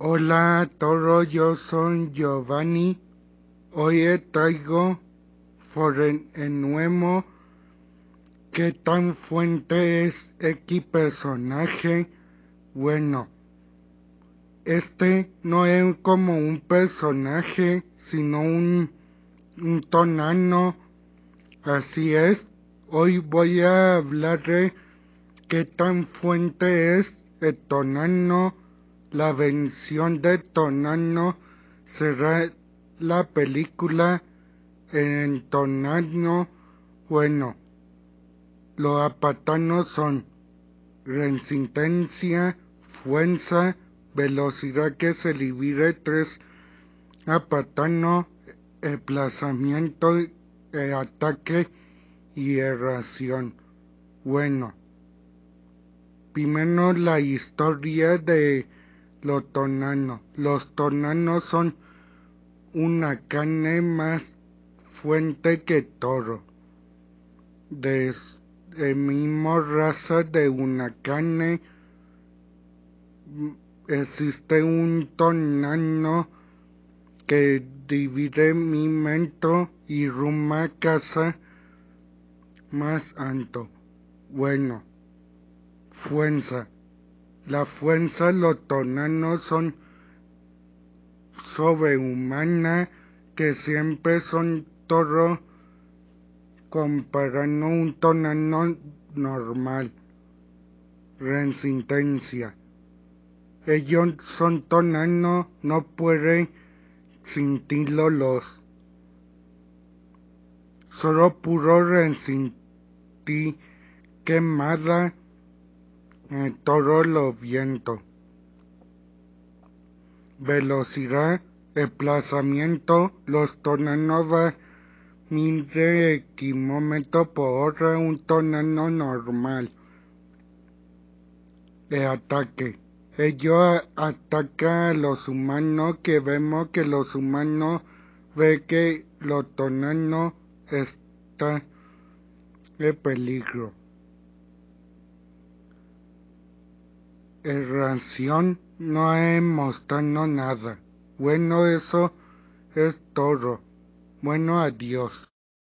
Hola Toro, yo soy Giovanni. Hoy traigo por en nuevo qué tan fuente es X personaje. Bueno, este no es como un personaje, sino un, un tonano. Así es, hoy voy a hablar de qué tan fuente es el tonano la vención de Tonano será la película en Tonano bueno. Los apatanos son resistencia, fuerza, velocidad que se divide tres apatano, emplazamiento, eh, ataque y erración. Bueno, primero la historia de los tonanos. Los tonanos son una carne más fuente que toro. De, de mismo raza de una carne mm, existe un tonano que divide mi mento y ruma casa más alto. Bueno, fuerza. La fuerza, los no son sobrehumana, que siempre son toro comparando un tonano normal. Resistencia. Ellos son tonano, no pueden sentirlo los. Solo puro resistir quemada en mm, todos viento vientos. Velocidad, emplazamiento los tonanos van mil kilómetros por hora, un tonano normal de ataque. Ellos ataca a los humanos que vemos que los humanos ve que los tonanos. están en peligro. ración no hemos mostrado nada. Bueno, eso es todo. Bueno, adiós.